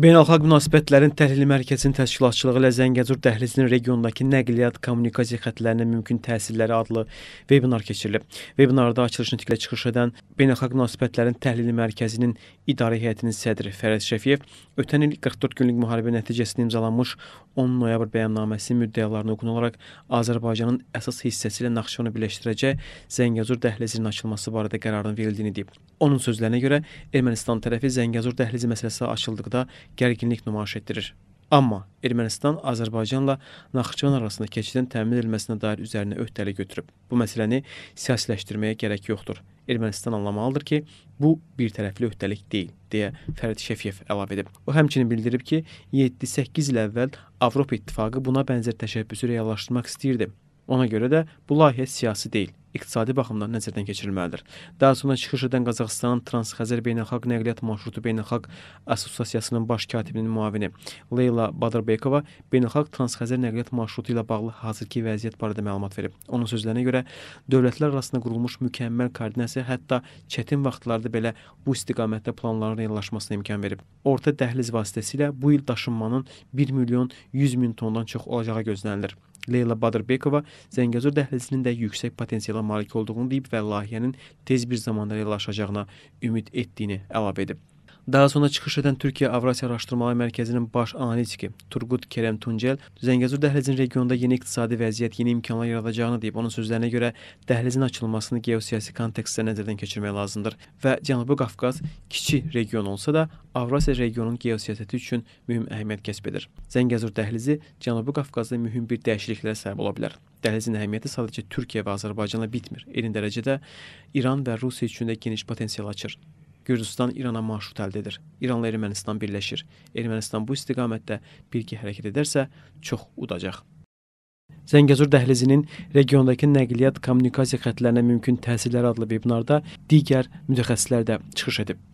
Beynəlxalq münasibətlərin təhlili mərkəzinin təşkilatçılığı ilə Zəngəzur dəhlizinin regiondakı nəqliyyat kommunikasiya xətlərinə mümkün təsirləri adlı vebinar keçirilib. Vebinarda açılışını tiklə çıxış edən Beynəlxalq münasibətlərin təhlili mərkəzinin idarə heyətinin sədri Fərəz Şəfiyev ötən il 44 günlük müharibə nəticəsində imzalanmış 10 noyabr bəyannaməsinin müddəalarına uyğun olaraq Azərbaycanın əsas hissəsi ilə Naxçıvanı birləşdirəcək Zəngəzur dəhlizinin açılması barədə qərarın verildiyini deyib. Onun sözlərinə görə Ermənistan tərəfi Zəngəzur dəhlizi məsələsi açıldıqda gərginlik nümayiş etdirir. Amma Ermənistan Azərbaycanla Naxçıvan arasında keçidin təmin edilməsinə dair üzərinə öhdəlik götürüb. Bu məsələni siyasiləşdirməyə gərək yoxdur. Ermənistan anlamalıdır ki, bu birtərəfli öhdəlik deyil, deyə Fərid Şəfiyev əlavə edib. O həmçinin bildirib ki, 7-8 il əvvəl Avropa İttifaqı buna bənzər təşəbbüsü reallaşdırmaq istəyirdi. Ona görə də bu layihə siyasi deyil, iqtisadi baxımdan nəzərdən keçirilməlidir. Daha sonra çıxış edən Qazaxıstanın Transxəzər Beynəlxalq Nəqliyyat Marşrutu Beynəlxalq Assosiasiyasının baş katibinin muavini Leyla Badrbekova Beynəlxalq Transxəzər Nəqliyyat Marşrutu ilə bağlı hazırki vəziyyət barədə məlumat verib. Onun sözlərinə görə dövlətlər arasında qurulmuş mükəmməl koordinasiya hətta çətin vaxtlarda belə bu istiqamətdə planların reallaşmasına imkan verib. Orta dəhliz vasitəsilə bu il daşınmanın 1 milyon 100 min tondan çox olacağı gözlənilir. Leyla Badrbekova Zəngəzur dəhlizinin də yüksək potensialı imkanlara malik olduğunu deyib və layihənin tez bir zamanda reallaşacağına ümid etdiyini əlavə edib. Daha sonra çıxış edən Türkiyə Avrasiya Araşdırmaları Mərkəzinin baş analitiki Turqut Kerem Tuncel Zəngəzur dəhlizinin regionda yeni iqtisadi vəziyyət, yeni imkanlar yaradacağını deyib. Onun sözlərinə görə dəhlizin açılmasını geosiyasi kontekstdə nəzərdən keçirmək lazımdır və Cənubi Qafqaz kiçik region olsa da Avrasiya regionunun geosiyasəti üçün mühüm əhəmiyyət kəsb edir. Zəngəzur dəhlizi Cənubi Qafqazda mühüm bir dəyişikliklərə səbəb ola bilər. Dəhlizin əhəmiyyəti sadəcə Türkiyə və Azərbaycanla bitmir. Eyni dərəcədə İran və Rusiya üçün də geniş potensial açır. Gürcüstan İrana marşrut əldə edir. İranla Ermənistan birləşir. Ermənistan bu istiqamətdə birgə hərəkət edərsə, çox udacaq. Zəngəzur dəhlizinin regiondakı nəqliyyat kommunikasiya xətlərinə mümkün təsirləri adlı vebinarda digər mütəxəssislər də çıxış edib.